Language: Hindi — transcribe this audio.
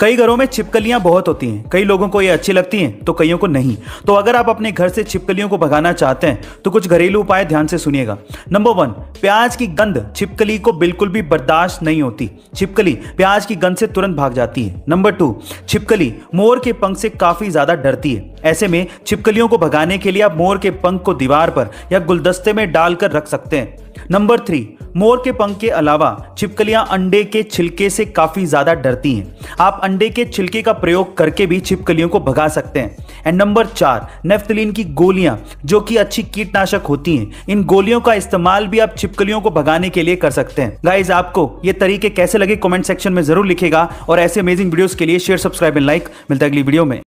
कई घरों में छिपकलियां बहुत होती हैं कई लोगों को ये अच्छी लगती हैं तो कईयों को नहीं तो अगर आप अपने घर से छिपकलियों को भगाना चाहते हैं तो कुछ घरेलू उपाय ध्यान से सुनिएगा नंबर वन प्याज की गंध छिपकली को बिल्कुल भी बर्दाश्त नहीं होती छिपकली प्याज की गंध से तुरंत भाग जाती है नंबर टू छिपकली मोर के पंख से काफी ज्यादा डरती है ऐसे में छिपकलियों को भगाने के लिए आप मोर के पंख को दीवार पर या गुलदस्ते में डालकर रख सकते हैं नंबर थ्री मोर के पंख के अलावा छिपकलियां अंडे के छिलके से काफी ज्यादा डरती हैं आप अंडे के छिलके का प्रयोग करके भी छिपकलियों को भगा सकते हैं एंड नंबर चार नेफ्थलीन की गोलियां जो कि अच्छी कीटनाशक होती हैं इन गोलियों का इस्तेमाल भी आप छिपकलियों को भगाने के लिए कर सकते हैं गाइज आपको ये तरीके कैसे लगे कमेंट सेक्शन में जरूर लिखेगा और ऐसे अमेजिंग वीडियोस के लिए शेयर सब्सक्राइब एंड लाइक मिलता है अगली वीडियो में